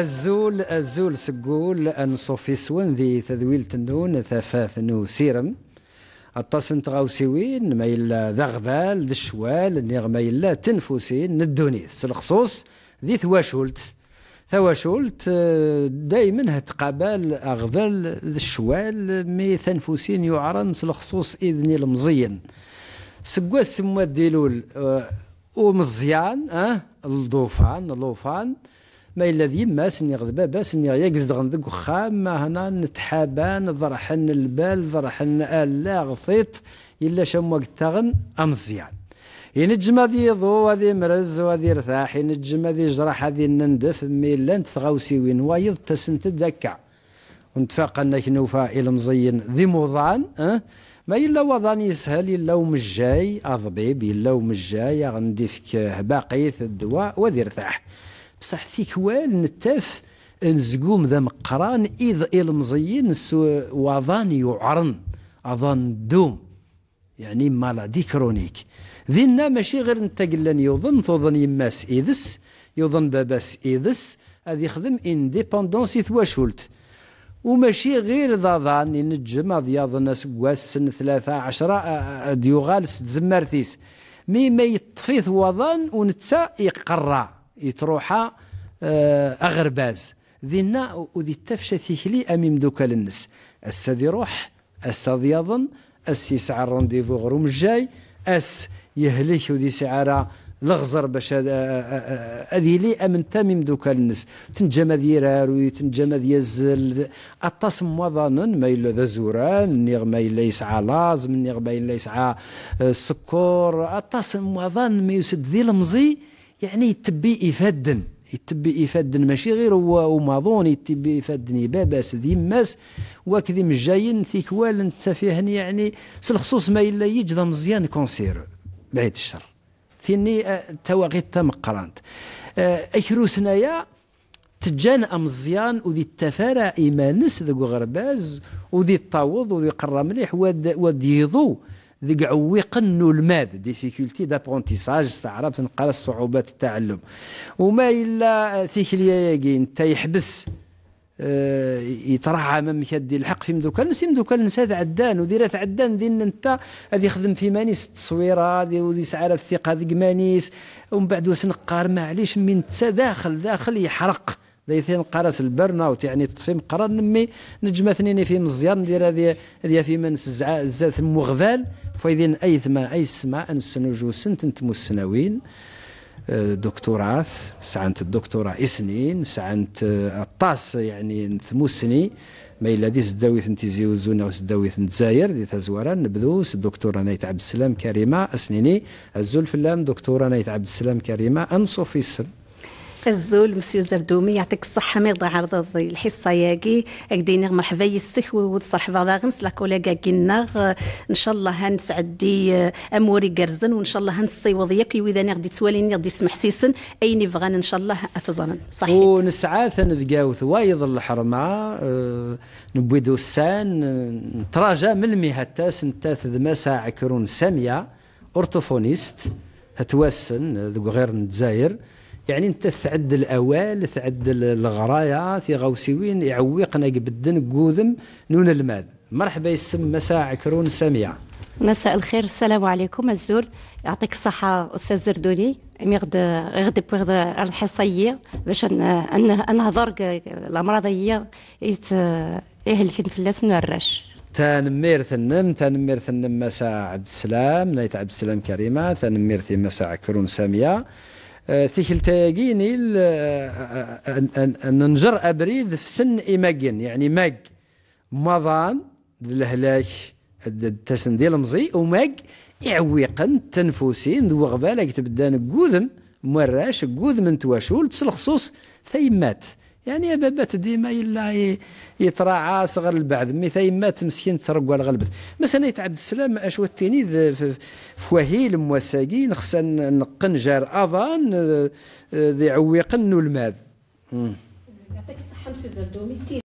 الزول الزول سقول أن صوفي سوان ذي تذويل النون ثفاث نو سيرم الطاسن تغاوسيوين ما إلا ذغبال دشوال نيغ ما إلا تنفوسين ندوني سلخصوص ذي ثواشولت ثواشولت دايما هتقابل أغبال الشوال مي تنفوسين يعرن سلخصوص إذني المزين سقوا سموات ديلول آه، ومزيان أه الضوفان اللوفان, اللوفان ما إلا ذي ما سني غضبا باباس نيغ غياك زدغن ذك وخام ما هنا نتحابان ضرحن البال ضرحن ألا غفيط إلا تغن تاغن أمزيان ينجم هذه يضو هذه مرز وهذه رثاح ينجم هذه جرح هذه نندف مي لانت تغاوسي وين وايض تسنت دكا ونتفاق انك نوفا الى مزين ذي موضان أه؟ ما الا وضان يسهل يلا ومجاي اضبيب الا ومجاي غندي فيك باقي الدواء وذي رثاح بصح ثيكوال نتاف نزقوم ذا مقران إذ إلمزيين وظان يعرن أظن دوم يعني مالادي كرونيك ذينا ماشي غير انت قلان يظن تظن يماس إذس يظن باباس إذس هذا يخدم انديبوندونس يتواشولت وماشي غير ظان ينجم هذا يظن سن ثلاثة عشرة ديوغال ست زمارتيس مي ما يطفيث وظن ونتا يقرأ يتروحا آه، أغرباز ذينا وذي التفشة ثيكلي أميم دوكا للنس أسا ذي روح أسا ذي يظن أس يسعى الرونديفو غروم الجاي أس يهلك وذي سعارة لغزر باش هذه آه، آه، لي امن تميم دوكا الناس تنجم ذي راروي تنجم ذي يزل اطاس موضانا ما الا ذا زوران نيغ ما الا يسعى لازم نيغ ما الا يسعى السكور اطاس موضان ما يسد ذي المزي يعني يتبي يفدن يتبي يفدن ماشي غير هو وماظون يتبي يفدن باباس ماس وكذي مجاين ثيكوال فيهن يعني سلخصوص ما إلا يجد مزيان كونسير بعيد الشر ثيني آه، تواغيت تمقرانت أكروسنايا آه، تجان امزيان وذي التفارع ايمانس ذو غرباز وذي الطاوض وذي قرى مليح وذي يضو ذيك عويق انه الماذ ديفيكولتي دابرونتيساج استعربت نقرا صعوبات التعلم وما الا ثيكليا انت يحبس اه يطرح امام يدي الحق في مدوكال نسي مدوكال نسى عدان وديرات عدان ذين انت هذه خدم في مانيس التصويره هذه ويسعى الثقه ذيك مانيس ومن بعد وسنقار معليش من داخل داخل يحرق ذي فيم قرس يعني تطفي قرار نمي نجمة ثنيني في مزيان ندير هذه هذه في من الزعاء الزات مغفال فايدين اي ثما اي سما انسنو جو انت مسنوين آه، دكتورات سعنت الدكتوراه سنين سعنت الطاس يعني ثموسني ما إلا دي سداوي ثنتي زيوزون أو سداوي ثنتزاير دي تزوارا نبذوس الدكتورة نايت عبد السلام كريمة أسنيني الزول فلام دكتورة نايت عبد السلام كريمة أنصف في السن الزول مسيو زردومي يعطيك الصحة ما يضيع عرض الحصة ياكي اكدينيغ مرحبا يسخوي وتصرحبا غنس لا كوليكا كينا إن شاء الله هنسعدي آه، أموري قرزن وإن شاء الله هنصيوض ياك وإذا غدي تواليني غدي سمح سيسن ايني فغان إن شاء الله أتزرن صحيح ونسعى ثنبقاوث وايض الحرمة آه، نبوي دوسان آه، نتراجى من المهتاس سنتاث ذما ساعة كرون سامية اورتوفونيست هتواسن ذو غير الجزائر يعني انت تعد الاوال تعد الغرايا في غوسيوين يعوقنا قبدن قوذم نون المال مرحبا يسم مساء عكرون سامية مساء الخير السلام عليكم الزول يعطيك الصحة أستاذ زردوني ميغد غدا غدا الحصية باش هضر الأمراض هي إيه يهلكن في الناس الراش تنمير ثنم تنمير ثنم مساء عبد السلام نايت عبد السلام كريمة تنمير ثنم مساء عكرون سامية ثيكل تاقيني ننجر أبريد في سن ايماجين يعني ماج مضان الهلاك التسن ديال مزي وماج إعويقا التنفسين ذو غبالك تبدا نقودم مراش قود من تسلخصوص ثيمات يعني بابات ديما الا يتراعى صغر البعض مثل ما تمسكين ترقوا الغلبت مثلا عبد السلام اش التيني فوهيل مواساقين خصنا جار اظن آه، آه، ذي عويقن الماذ يعطيك الصحه مسيو زردومي